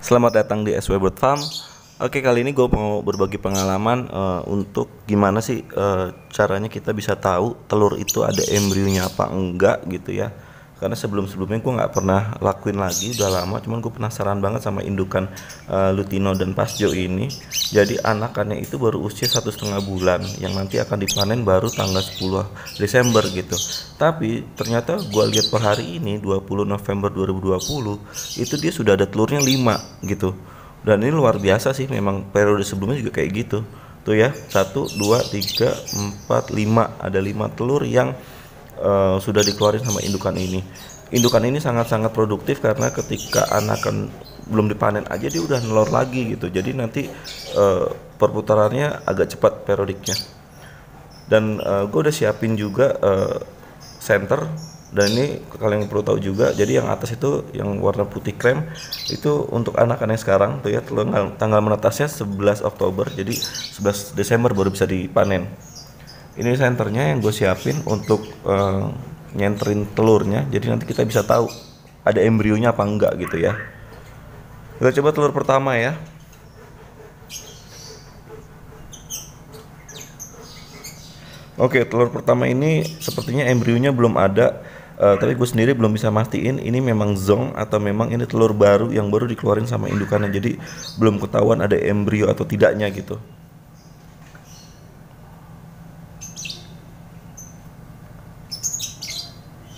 Selamat datang di SW Bird Farm. Oke, kali ini gue mau berbagi pengalaman uh, untuk gimana sih uh, caranya kita bisa tahu telur itu ada embrionya apa enggak gitu ya karena sebelum-sebelumnya gue nggak pernah lakuin lagi udah lama cuman gue penasaran banget sama indukan uh, Lutino dan Pasjo ini jadi anakannya itu baru usia satu setengah bulan yang nanti akan dipanen baru tanggal 10 Desember gitu tapi ternyata gue lihat per hari ini 20 November 2020 itu dia sudah ada telurnya 5 gitu dan ini luar biasa sih memang periode sebelumnya juga kayak gitu tuh ya satu dua tiga empat lima ada lima telur yang Eh, sudah dikeluarin sama indukan ini indukan ini sangat-sangat produktif karena ketika anakan belum dipanen aja dia udah nelor lagi gitu jadi nanti uh, perputarannya agak cepat periodiknya dan uh, eh, gue udah siapin juga uh, center dan ini kalian perlu tahu juga jadi yang atas itu yang warna putih krem itu untuk anak-anak sekarang tuh ya tanggal menetasnya 11 Oktober jadi 11 Desember baru bisa dipanen ini senternya yang gue siapin untuk uh, eh, nyenterin telurnya jadi nanti kita bisa tahu ada embrionya apa enggak gitu ya kita coba telur pertama ya oke telur pertama ini sepertinya embrionya belum ada uh, tapi gue sendiri belum bisa mastiin ini memang zong atau memang ini telur baru yang baru dikeluarin sama indukannya jadi belum ketahuan ada embrio atau tidaknya gitu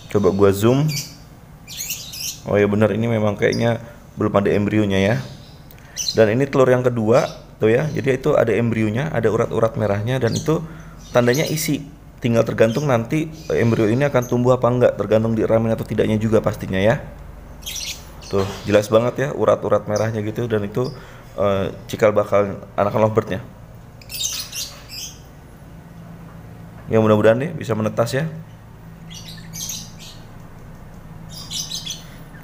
coba gua zoom oh ya benar ini memang kayaknya belum ada embrionya ya dan ini telur yang kedua tuh ya jadi itu ada embrionya ada urat-urat merahnya dan itu tandanya isi tinggal tergantung nanti eh, embrio ini akan tumbuh apa enggak tergantung di diramin atau tidaknya juga pastinya ya tuh jelas banget ya urat-urat merahnya gitu dan itu uh, cikal bakal anak lovebirdnya ya mudah-mudahan nih bisa menetas ya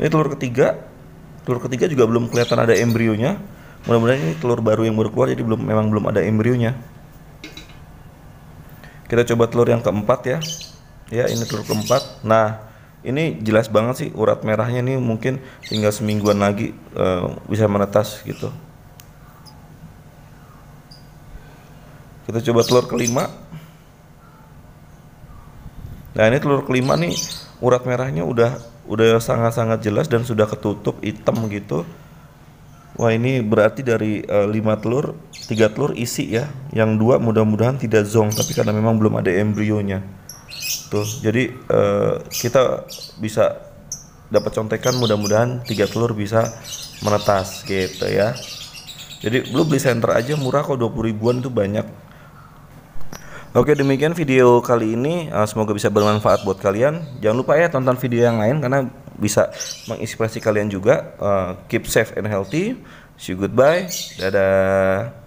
Ini telur ketiga. Telur ketiga juga belum kelihatan ada embrionya. Mudah-mudahan ini telur baru yang baru keluar jadi belum memang belum ada embrionya. Kita coba telur yang keempat ya. Ya, ini telur keempat. Nah, ini jelas banget sih urat merahnya ini mungkin tinggal semingguan lagi uh, bisa menetas gitu kita coba telur kelima nah ini telur kelima nih urat merahnya udah udah sangat-sangat jelas dan sudah ketutup hitam gitu wah ini berarti dari uh, lima telur tiga telur isi ya yang dua mudah-mudahan tidak zong tapi karena memang belum ada embrionya tuh jadi uh, kita bisa dapat contekan mudah-mudahan tiga telur bisa menetas gitu ya jadi lu beli center aja murah kok 20 ribuan itu banyak Oke demikian video kali ini eh, semoga bisa bermanfaat buat kalian. Jangan lupa ya tonton video yang lain karena bisa menginspirasi kalian juga. Eh, keep safe and healthy. See you goodbye. Dadah.